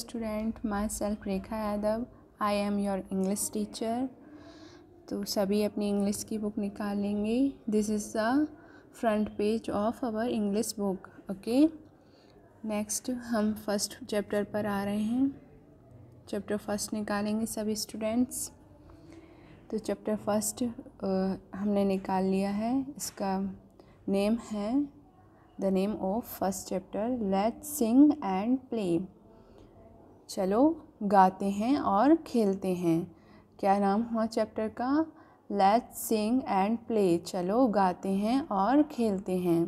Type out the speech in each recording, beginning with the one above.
Student myself Rekha Yadav I am your English teacher तो सभी अपनी इंग्लिश की बुक निकालेंगे this is the front page of our English book okay next हम first chapter पर आ रहे हैं चैप्टर फर्स्ट निकालेंगे सभी स्टूडेंट्स तो चैप्टर फर्स्ट हमने निकाल लिया है इसका नेम है the name of first chapter let sing and play चलो गाते हैं और खेलते हैं क्या नाम हुआ चैप्टर का लेट्स सिंग एंड प्ले चलो गाते हैं और खेलते हैं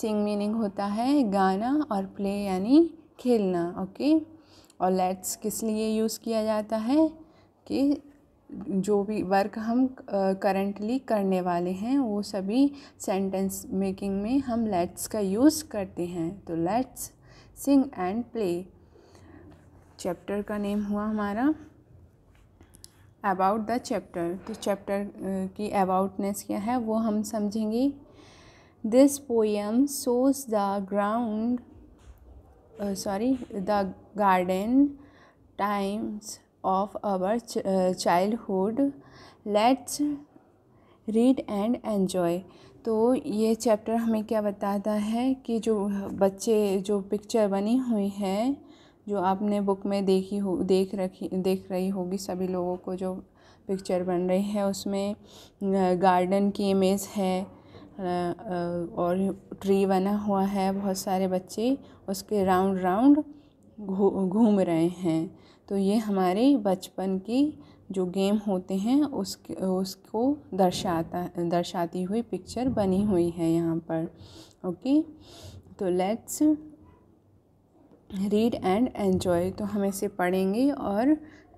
सिंग मीनिंग होता है गाना और प्ले यानी खेलना ओके और लेट्स किस लिए यूज़ किया जाता है कि जो भी वर्क हम करंटली करने वाले हैं वो सभी सेंटेंस मेकिंग में हम लेट्स का यूज़ करते हैं तो let's sing and play chapter का नेम हुआ हमारा अबाउट द चैप्टर तो चैप्टर की अबाउटनेस क्या है वो हम समझेंगे this poem shows the ground sorry the garden times of our childhood let's read and enjoy तो ये चैप्टर हमें क्या बताता है कि जो बच्चे जो पिक्चर बनी हुई है जो आपने बुक में देखी हो देख रखी देख रही होगी सभी लोगों को जो पिक्चर बन रही है उसमें गार्डन की इमेज है और ट्री बना हुआ है बहुत सारे बच्चे उसके राउंड राउंड घूम रहे हैं तो ये हमारे बचपन की जो गेम होते हैं उस उसको दर्शाता दर्शाती हुई पिक्चर बनी हुई है यहाँ पर ओके तो लेट्स रीड एंड एन्जॉय तो हम इसे पढ़ेंगे और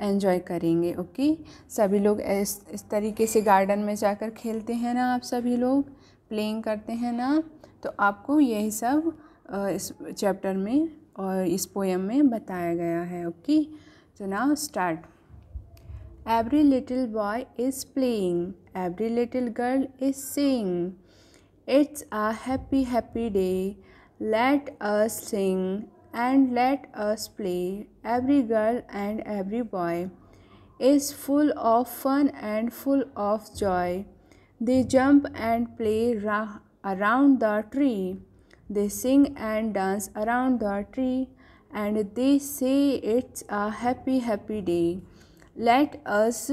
एन्जॉय करेंगे ओके सभी लोग इस इस तरीके से गार्डन में जाकर खेलते हैं ना आप सभी लोग प्लेइंग करते हैं ना तो आपको यही सब इस चैप्टर में और इस पोएम में बताया गया है ओके तो now start every little boy is playing every little girl is sing it's a happy happy day let us sing and let us play. Every girl and every boy is full of fun and full of joy. They jump and play ra- around the tree. They sing and dance around the tree and they say it's a happy, happy day. Let us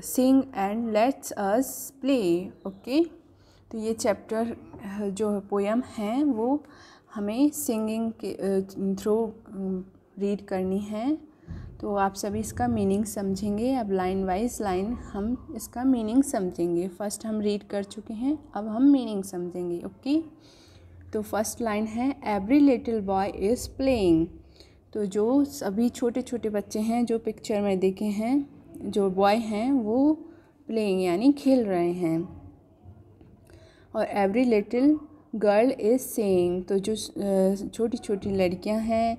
sing and let us play. Okay? तो ये chapter जो poem हैं वो हमें singing के through read करनी है तो आप सभी इसका मीनिंग समझेंगे अब लाइन वाइज लाइन हम इसका मीनिंग समझेंगे फर्स्ट हम रीड कर चुके हैं अब हम मीनिंग समझेंगे ओके तो फर्स्ट लाइन है every little boy is playing तो जो सभी छोटे छोटे बच्चे हैं जो पिक्चर में देखे हैं जो बॉय हैं वो प्लेइंग यानी खेल रहे हैं और every little girl is saying तो जो छोटी छोटी लड़कियां हैं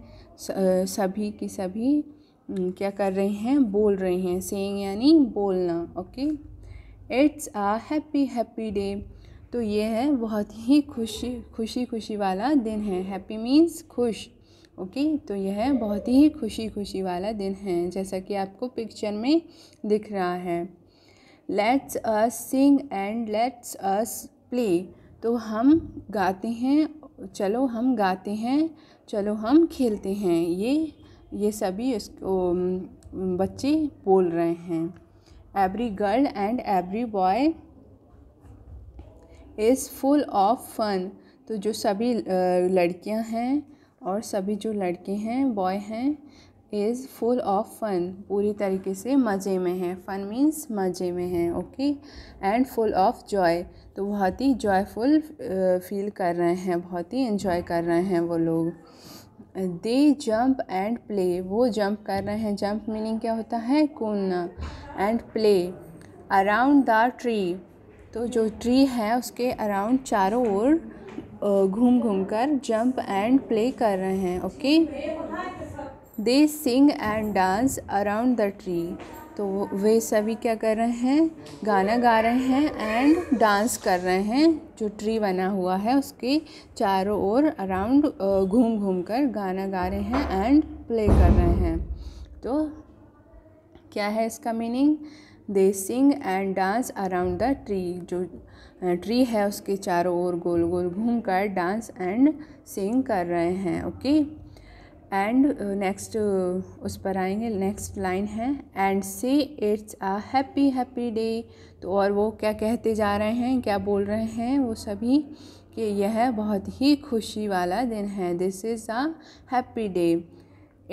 सभी की सभी क्या कर रहे हैं बोल रहे हैं सेइंग यानी बोलना okay it's a happy happy day तो ये है बहुत ही खुशी खुशी खुशी वाला दिन है हैप्पी मीन्स खुश ओके तो यह बहुत ही खुशी खुशी वाला दिन है जैसा कि आपको पिक्चर में दिख रहा है let's us sing and let's us play तो हम गाते हैं चलो हम गाते हैं चलो हम खेलते हैं ये ये सभी इसको बच्चे बोल रहे हैं every girl and every boy is full of fun तो जो सभी लड़कियां हैं और सभी जो लड़के हैं बॉय हैं इज़ फुल ऑफ फ़न पूरी तरीके से मज़े में है फ़न मीन्स मज़े में है okay and full of joy तो बहुत ही जॉयफुल फील uh, कर रहे हैं बहुत ही इन्जॉय कर रहे हैं वो लोग दे जम्प एंड प्ले वो जम्प कर रहे हैं जंप मीनिंग क्या होता है कूदना and play around the tree तो जो ट्री है उसके अराउंड चारों ओर uh, घूम घूम कर जम्प एंड प्ले कर रहे हैं okay they sing and dance around the tree तो वे सभी क्या कर रहे हैं गाना गा रहे हैं एंड डांस कर रहे हैं जो ट्री बना हुआ है उसके चारों ओर अराउंड घूम घूम कर गाना गा रहे हैं एंड प्ले कर रहे हैं तो क्या है इसका meaning they sing and dance around the tree जो ट्री है उसके चारों ओर गोल गोल घूम कर डांस एंड सिंग कर रहे हैं okay okay? And next uh, uh, उस पर आएंगे नेक्स्ट लाइन है and say it's a happy happy day तो और वो क्या कहते जा रहे हैं क्या बोल रहे हैं वो सभी कि यह बहुत ही खुशी वाला दिन है this is a happy day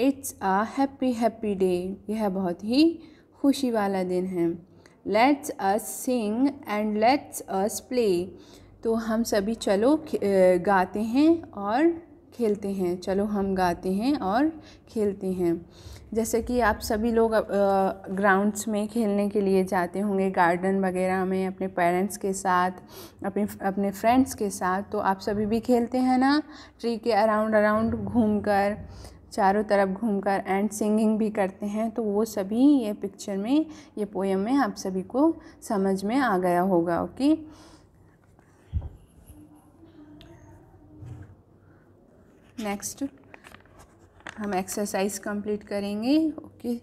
it's a happy happy day यह बहुत ही खुशी वाला दिन है let's us sing and let's us play तो हम सभी चलो गाते हैं और खेलते हैं चलो हम गाते हैं और खेलते हैं जैसे कि आप सभी लोग ग्राउंड्स में खेलने के लिए जाते होंगे गार्डन वगैरह में अपने पेरेंट्स के साथ अपने अपने फ्रेंड्स के साथ तो आप सभी भी खेलते हैं ना ट्री के अराउंड अराउंड घूमकर चारों तरफ घूमकर एंड सिंगिंग भी करते हैं तो वो सभी ये पिक्चर में ये पोएम में आप सभी को समझ में आ गया होगा ओके okay? नेक्स्ट हम एक्सरसाइज कंप्लीट करेंगे ओके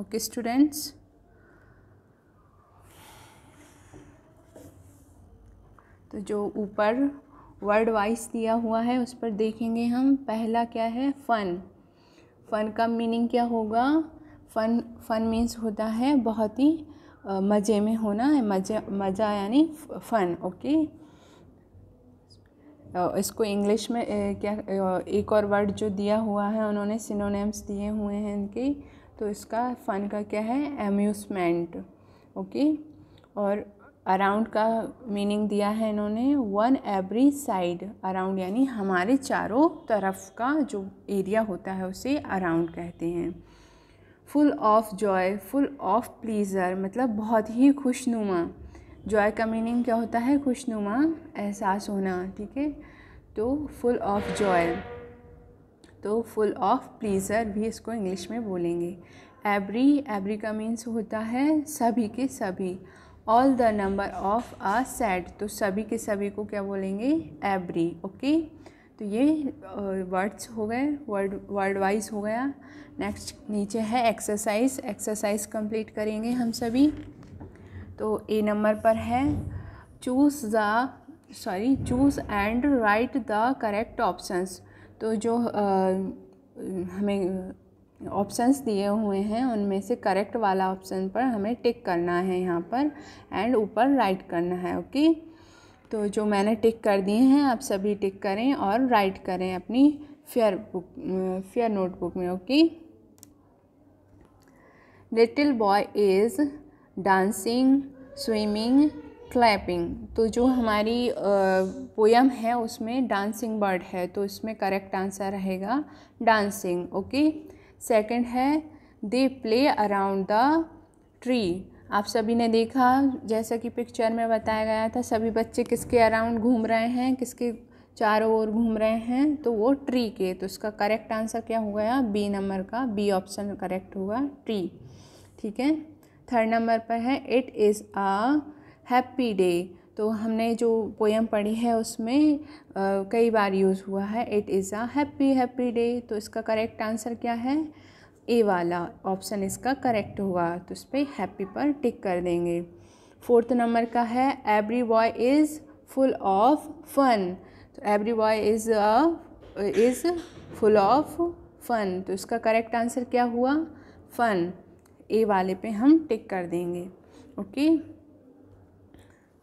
ओके स्टूडेंट्स तो जो ऊपर वर्ड वाइज दिया हुआ है उस पर देखेंगे हम पहला क्या है फ़न फ़न का मीनिंग क्या होगा फ़न फ़न मीन्स होता है बहुत ही मज़े में होना मज़ा मज़ा यानी फ़न ओके इसको इंग्लिश में क्या एक और वर्ड जो दिया हुआ है उन्होंने सिनोनेम्स दिए हुए हैं इनकी तो इसका फ़न का क्या है एम्यूसमेंट ओके और अराउंड का मीनिंग दिया है इन्होंने वन एवरी साइड अराउंड यानी हमारे चारों तरफ का जो एरिया होता है उसे अराउंड कहते हैं full of joy full of pleasure मतलब बहुत ही खुशनुमा जॉय का मीनिंग क्या होता है खुशनुमा एहसास होना ठीक है तो फुल ऑफ जॉय तो फुल ऑफ प्लीज़र भी इसको इंग्लिश में बोलेंगे एवरी एवरी का मीन्स होता है सभी के सभी all the number of a set तो सभी के सभी को क्या बोलेंगे एवरी ओके तो ये वर्ड्स हो गए वर्ड वर्ड वाइज हो गया नेक्स्ट नीचे है एक्सरसाइज एक्सरसाइज कंप्लीट करेंगे हम सभी तो ए नंबर पर है choose the sorry choose and write the correct options तो जो आ, हमें ऑप्शंस दिए हुए हैं उनमें से करेक्ट वाला ऑप्शन पर हमें टिक करना है यहाँ पर एंड ऊपर राइट करना है ओके तो जो मैंने टिक कर दिए हैं आप सभी टिक करें और राइट करें अपनी फेयर बुक फेयर नोटबुक में okay little boy is dancing swimming clapping तो जो हमारी पोयम है उसमें डांसिंग बर्ड है तो इसमें करेक्ट आंसर रहेगा डांसिंग ओके सेकंड है they play around the tree आप सभी ने देखा जैसा कि पिक्चर में बताया गया था सभी बच्चे किसके अराउंड घूम रहे हैं किसके चारों ओर घूम रहे हैं तो वो ट्री के तो इसका करेक्ट आंसर क्या हुआ बी नंबर का बी ऑप्शन करेक्ट हुआ ट्री ठीक है थर्ड नंबर पर है it is a happy day तो हमने जो पोएम पढ़ी है उसमें आ, कई बार यूज़ हुआ है it is a happy happy day तो इसका करेक्ट आंसर क्या है ए वाला ऑप्शन इसका करेक्ट हुआ तो इस पर हैप्पी पर टिक कर देंगे फोर्थ नंबर का है every boy is full of fun तो every boy is is full of fun तो इसका करेक्ट आंसर क्या हुआ फ़न ए वाले पे हम टिक कर देंगे okay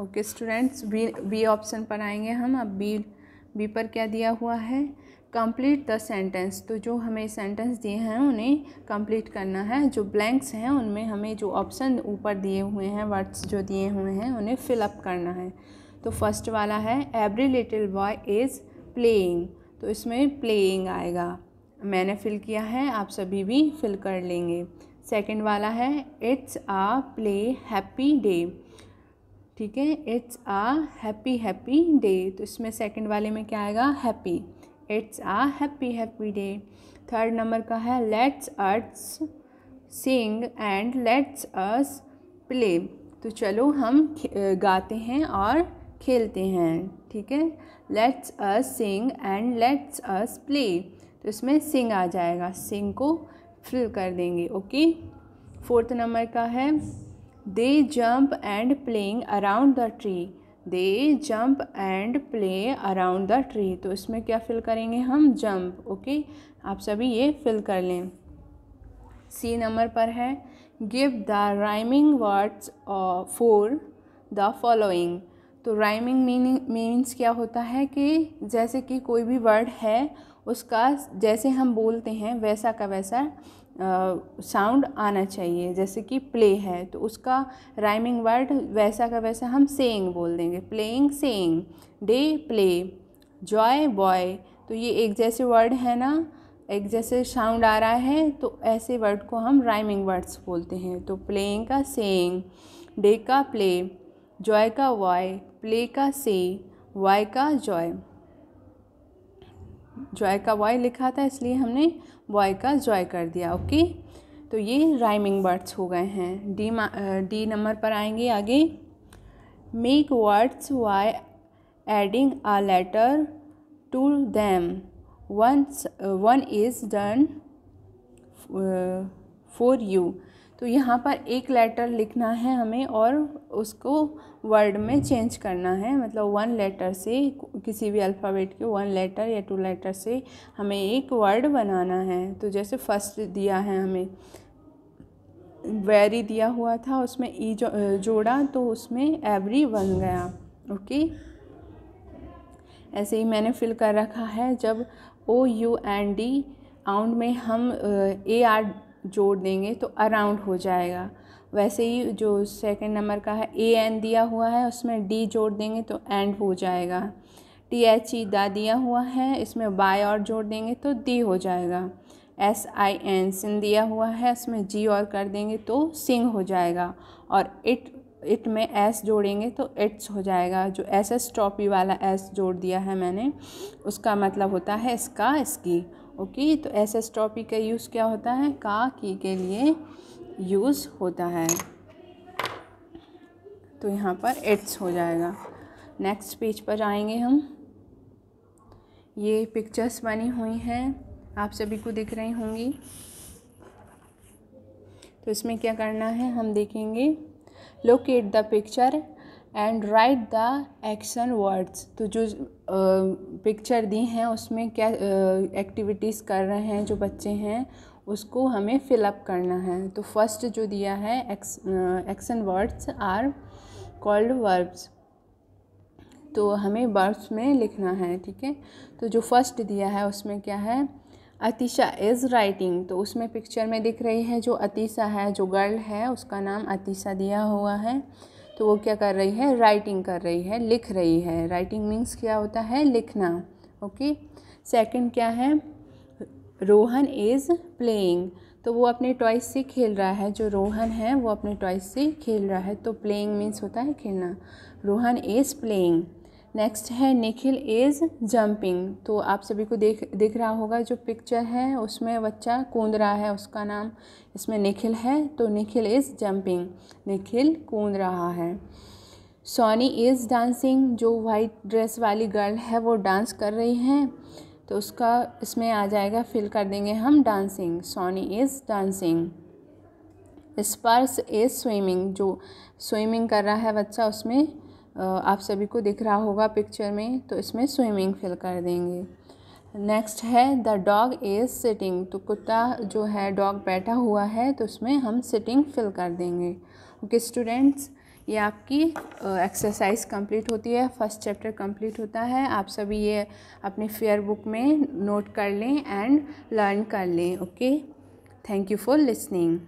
okay students B B option पर आएंगे हम अब बी बी पर क्या दिया हुआ है कंप्लीट द सेंटेंस तो जो हमें सेंटेंस दिए हैं उन्हें कंप्लीट करना है जो ब्लैंक्स हैं उनमें हमें जो ऑप्शन ऊपर दिए हुए हैं वर्ड्स जो दिए हुए हैं उन्हें फिलअप करना है तो फर्स्ट वाला है every little boy is playing तो इसमें प्लेइंग आएगा मैंने फिल किया है आप सभी भी फिल कर लेंगे सेकंड वाला है it's a play happy day ठीक है it's a happy happy day तो इसमें सेकंड वाले में क्या आएगा happy it's a happy happy day third number का है let's us sing and let's us play तो चलो हम गाते हैं और खेलते हैं ठीक है let's us sing and let's us play तो इसमें सिंग आ जाएगा सिंग को फिल कर देंगे ओके फोर्थ नंबर का है they jump and playing around the tree they jump and play around the tree तो इसमें क्या फिल करेंगे हम जम्प ओके आप सभी ये फिल कर लें सी नंबर पर है give the rhyming words for the following तो राइमिंग मीनिंग मीन्स क्या होता है कि जैसे कि कोई भी वर्ड है उसका जैसे हम बोलते हैं वैसा का वैसा साउंड आना चाहिए जैसे कि प्ले है तो उसका राइमिंग वर्ड वैसा का वैसा हम सेइंग बोल देंगे playing saying day play joy boy तो ये एक जैसे वर्ड है ना एक जैसे साउंड आ रहा है तो ऐसे वर्ड को हम राइमिंग वर्ड्स बोलते हैं तो प्लेइंग का सेइंग डे का प्ले जॉय का वॉय प्ले का से वाई का जॉय जॉय का वॉय लिखा था इसलिए हमने बॉय का जॉय कर दिया ओके तो ये राइमिंग वर्ड्स हो गए हैं डी डी नंबर पर आएंगे आगे make words by adding a letter to them one one is done for you तो यहाँ पर एक लेटर लिखना है हमें और उसको वर्ड में चेंज करना है मतलब वन लेटर से किसी भी अल्फ़ाबेट के वन लेटर या टू लेटर से हमें एक वर्ड बनाना है तो जैसे फर्स्ट दिया है हमें वेरी दिया हुआ था उसमें ई e जो, जोड़ा तो उसमें एवरी बन गया ओके ऐसे ही मैंने फिल कर रखा है जब ओ यू एंड डी आउंड में हम ए आर जोड़ देंगे तो अराउंड हो जाएगा वैसे ही जो सेकंड नंबर का है ए एन दिया हुआ है उसमें डी जोड़ देंगे तो एंड हो जाएगा टी एच ई दा दिया हुआ है इसमें वाई और जोड़ देंगे तो डी हो जाएगा एस आई एन सिन दिया हुआ है इसमें जी और कर देंगे तो सिंह हो जाएगा और इट इट में एस जोड़ेंगे तो इट्स हो जाएगा जो एस एस टॉपी वाला एस जोड़ दिया है मैंने उसका मतलब होता है इसका इसकी ओके तो एस एस टॉपिक का यूज़ क्या होता है का की के लिए यूज़ होता है तो यहाँ पर इट्स हो जाएगा नेक्स्ट पेज पर आएंगे हम ये पिक्चर्स बनी हुई हैं आप सभी को दिख रही होंगी तो इसमें क्या करना है हम देखेंगे locate the picture and write the action words तो जो पिक्चर दी हैं उसमें क्या एक्टिविटीज़ कर रहे हैं जो बच्चे हैं उसको हमें फिलअप करना है तो फर्स्ट जो दिया है action words are called verbs तो हमें वर्ब्स में लिखना है ठीक है तो जो फर्स्ट दिया है उसमें क्या है अतिशा इज़ राइटिंग तो उसमें पिक्चर में दिख रही है जो अतिशा है जो गर्ल है उसका नाम अतिशा दिया हुआ है तो वो क्या कर रही है राइटिंग कर रही है लिख रही है राइटिंग मीन्स क्या होता है लिखना ओके सेकंड क्या है रोहन इज़ प्लेइंग तो वो अपने टॉयस से खेल रहा है जो रोहन है वो अपने टॉयस से खेल रहा है तो प्लेइंग मीन्स होता है खेलना रोहन इज़ प्लेइंग नेक्स्ट है निखिल इज़ जंपिंग तो आप सभी को देख दिख रहा होगा जो पिक्चर है उसमें बच्चा कूद रहा है उसका नाम इसमें निखिल है तो निखिल इज़ जंपिंग निखिल कूद रहा है सोनी इज़ डांसिंग जो वाइट ड्रेस वाली गर्ल है वो डांस कर रही हैं तो उसका इसमें आ जाएगा फिल कर देंगे हम dancing Soni is dancing Sparsh is swimming जो स्विमिंग कर रहा है बच्चा उसमें आप सभी को दिख रहा होगा पिक्चर में तो इसमें स्विमिंग फिल कर देंगे नेक्स्ट है द डॉग इज़ सिटिंग तो कुत्ता जो है डॉग बैठा हुआ है तो उसमें हम सिटिंग फिल कर देंगे ओके okay, स्टूडेंट्स ये आपकी एक्सरसाइज कंप्लीट होती है फर्स्ट चैप्टर कंप्लीट होता है आप सभी ये अपने फेयर बुक में नोट कर लें एंड लर्न कर लें okay thank you for listening